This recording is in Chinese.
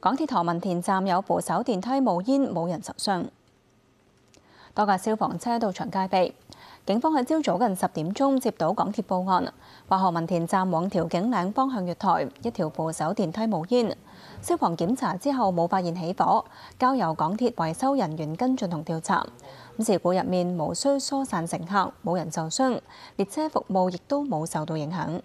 港鐵唐文田站有扶手電梯冒煙，冇人受傷。多架消防車到場戒備。警方喺朝早近十點鐘接到港鐵報案，話何文田站往調景嶺方向月台一條扶手電梯冒煙。消防檢查之後冇發現起火，交由港鐵維修人員跟進同調查。咁事故入面無需疏散乘客，冇人受傷，列車服務亦都冇受到影響。